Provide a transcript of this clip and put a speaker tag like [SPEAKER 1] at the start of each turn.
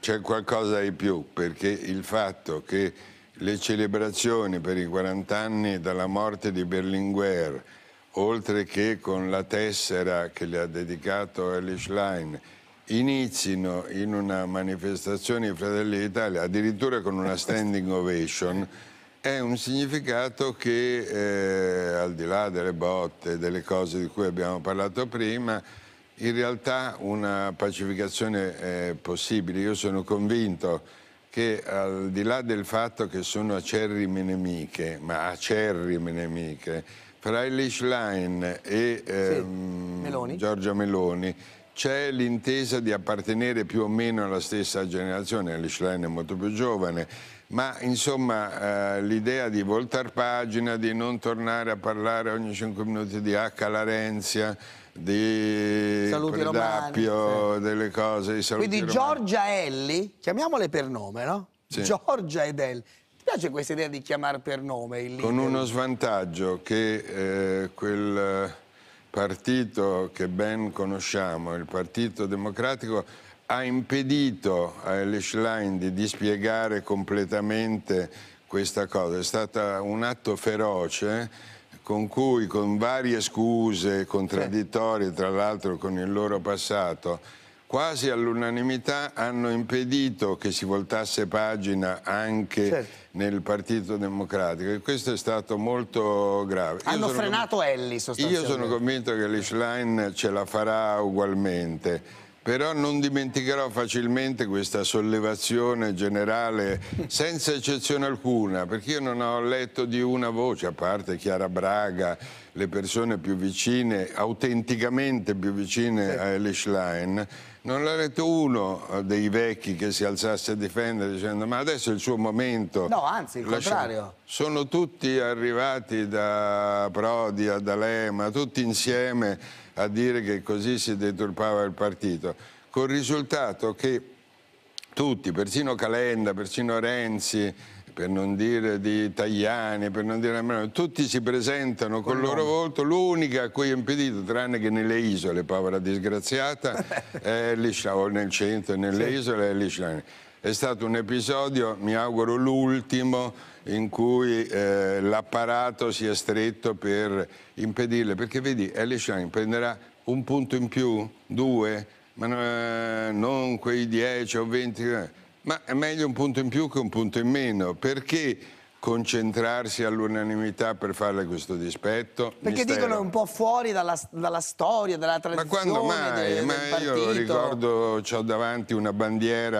[SPEAKER 1] C'è qualcosa di più, perché il fatto che le celebrazioni per i 40 anni dalla morte di Berlinguer, oltre che con la tessera che le ha dedicato Ellie Schlein, inizino in una manifestazione di Fratelli d'Italia, addirittura con una standing ovation, è un significato che, eh, al di là delle botte, delle cose di cui abbiamo parlato prima, in realtà una pacificazione è eh, possibile. Io sono convinto che al di là del fatto che sono acerrime nemiche, ma acerrime nemiche, fra Elish Line e ehm, sì. Giorgia Meloni c'è l'intesa di appartenere più o meno alla stessa generazione, Elish Line è molto più giovane, ma insomma eh, l'idea di voltar pagina, di non tornare a parlare ogni 5 minuti di H. Larenzia, di saluti romani. Sì. delle cose, i saluti Quindi romani. Giorgia Elli, chiamiamole per nome, no? Sì. Giorgia ed Elli. Ti piace questa idea di chiamare per nome il leader? Con uno svantaggio che eh, quel eh, partito che ben conosciamo, il Partito Democratico, ha impedito a Ellie Schlein di dispiegare completamente questa cosa. È stato un atto feroce con cui con varie scuse contraddittorie, tra l'altro con il loro passato, quasi all'unanimità hanno impedito che si voltasse pagina anche certo. nel Partito Democratico e questo è stato molto grave. Hanno frenato Ellis, sostanzialmente. Io sono convinto che l'Ischlein ce la farà ugualmente però non dimenticherò facilmente questa sollevazione generale, senza eccezione alcuna, perché io non ho letto di una voce, a parte Chiara Braga, le persone più vicine, autenticamente più vicine sì. a Elish Line, non l'ha l'avete uno dei vecchi che si alzasse a difendere dicendo ma adesso è il suo momento. No, anzi, il Lascia... contrario. Sono tutti arrivati da Prodi a D'Alema, tutti insieme a dire che così si deturpava il partito, col risultato che tutti, persino Calenda, persino Renzi, per non dire di italiani, per non dire America, tutti si presentano con il loro volto, l'unica a cui è impedito, tranne che nelle isole, povera disgraziata, è o nel centro, nelle sì. isole è l'Islam. È stato un episodio, mi auguro l'ultimo, in cui eh, l'apparato si è stretto per impedirle, perché vedi, Elishan prenderà un punto in più, due, ma eh, non quei dieci o venti... Eh, ma è meglio un punto in più che un punto in meno, perché concentrarsi all'unanimità per farle questo dispetto? Perché mistero. dicono è un po' fuori dalla, dalla, storia, dalla tradizione Ma quando mai? Del, ma del io ricordo, ho davanti una bandiera